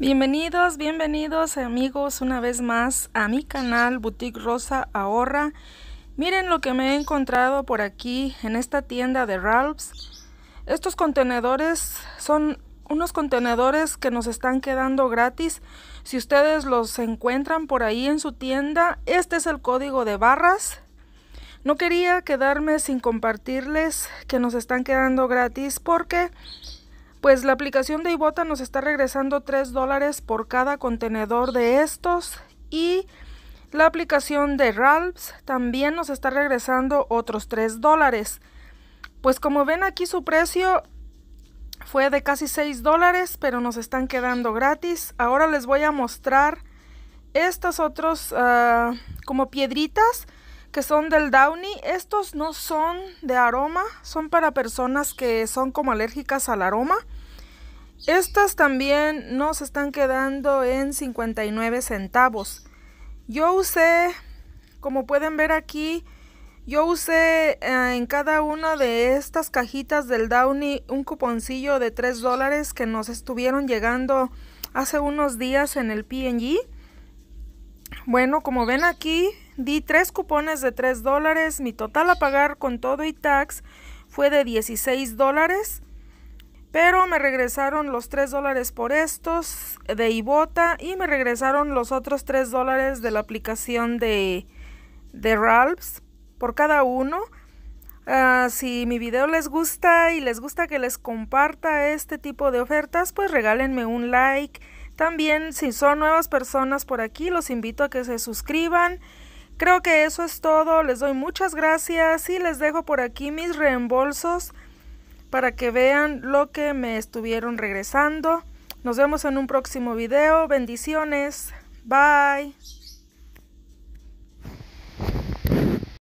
Bienvenidos, bienvenidos amigos una vez más a mi canal Boutique Rosa Ahorra. Miren lo que me he encontrado por aquí en esta tienda de Ralphs. Estos contenedores son unos contenedores que nos están quedando gratis. Si ustedes los encuentran por ahí en su tienda, este es el código de barras. No quería quedarme sin compartirles que nos están quedando gratis porque pues la aplicación de Ibota nos está regresando 3 dólares por cada contenedor de estos y la aplicación de Ralphs también nos está regresando otros 3 dólares. Pues como ven aquí su precio fue de casi 6 dólares, pero nos están quedando gratis. Ahora les voy a mostrar estas otras ah, como piedritas que son del Downy. Estos no son de aroma, son para personas que son como alérgicas al aroma. Estas también nos están quedando en 59 centavos. Yo usé, como pueden ver aquí, yo usé eh, en cada una de estas cajitas del Downy un cuponcillo de 3 dólares que nos estuvieron llegando hace unos días en el P&G. Bueno, como ven aquí, di tres cupones de 3 dólares. Mi total a pagar con todo y tax fue de 16 dólares. Pero me regresaron los 3 dólares por estos de Ibota y me regresaron los otros 3 dólares de la aplicación de, de Ralphs por cada uno. Ah, si mi video les gusta y les gusta que les comparta este tipo de ofertas, pues regálenme un like también si son nuevas personas por aquí, los invito a que se suscriban. Creo que eso es todo. Les doy muchas gracias y les dejo por aquí mis reembolsos para que vean lo que me estuvieron regresando. Nos vemos en un próximo video. Bendiciones. Bye.